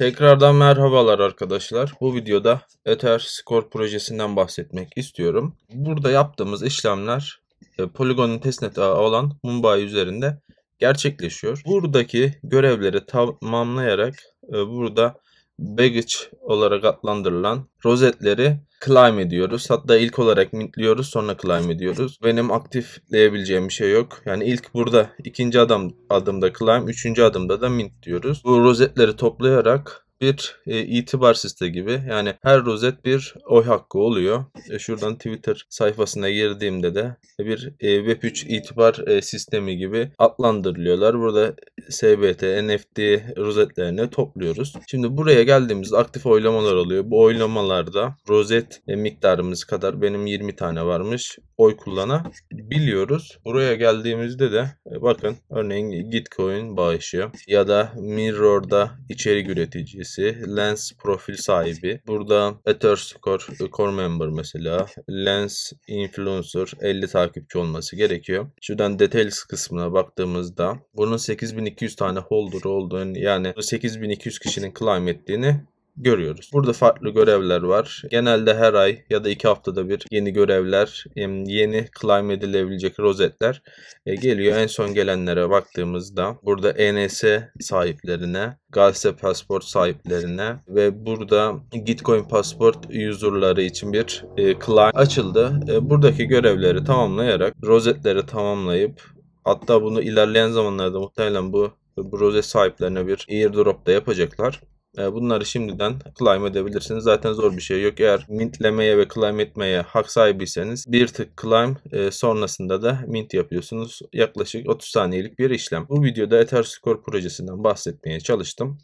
Tekrardan merhabalar arkadaşlar. Bu videoda Ether Score projesinden bahsetmek istiyorum. Burada yaptığımız işlemler e, poligonun testnet ağı olan Mumbai üzerinde gerçekleşiyor. Buradaki görevleri tamamlayarak e, burada baggage olarak adlandırılan rozetleri climb ediyoruz. Hatta ilk olarak mintliyoruz sonra climb ediyoruz. Benim aktifleyebileceğim bir şey yok. Yani ilk burada ikinci adım, adımda climb, üçüncü adımda da mint diyoruz. Bu rozetleri toplayarak bir e, itibar site gibi. Yani her rozet bir oy hakkı oluyor. E, şuradan Twitter sayfasına girdiğimde de bir e, Web3 itibar e, sistemi gibi adlandırılıyorlar. Burada SBT, NFT rozetlerini topluyoruz. Şimdi buraya geldiğimizde aktif oylamalar oluyor. Bu oylamalarda rozet e, miktarımız kadar benim 20 tane varmış. Oy kullanabiliyoruz. Buraya geldiğimizde de e, bakın örneğin Gitcoin bağışı ya da Mirror'da içerik üreticisi bilgisi, lens profil sahibi. Burada Ether Score Core Member mesela. Lens Influencer 50 takipçi olması gerekiyor. Şuradan Details kısmına baktığımızda bunun 8200 tane holder olduğunu yani 8200 kişinin claim ettiğini görüyoruz. Burada farklı görevler var. Genelde her ay ya da iki haftada bir yeni görevler, yeni climb edilebilecek rozetler e, geliyor. En son gelenlere baktığımızda burada ENS sahiplerine, Galse pasport sahiplerine ve burada Gitcoin pasport user'ları için bir e, climb açıldı. E, buradaki görevleri tamamlayarak, rozetleri tamamlayıp hatta bunu ilerleyen zamanlarda muhtemelen bu bu rozet sahiplerine bir airdrop da yapacaklar. E, bunları şimdiden claim edebilirsiniz. Zaten zor bir şey yok. Eğer mintlemeye ve claim etmeye hak sahibiyseniz bir tık claim e, sonrasında da mint yapıyorsunuz. Yaklaşık 30 saniyelik bir işlem. Bu videoda Etherscore projesinden bahsetmeye çalıştım.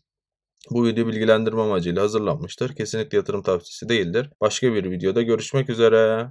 Bu video bilgilendirme amacıyla hazırlanmıştır. Kesinlikle yatırım tavsiyesi değildir. Başka bir videoda görüşmek üzere.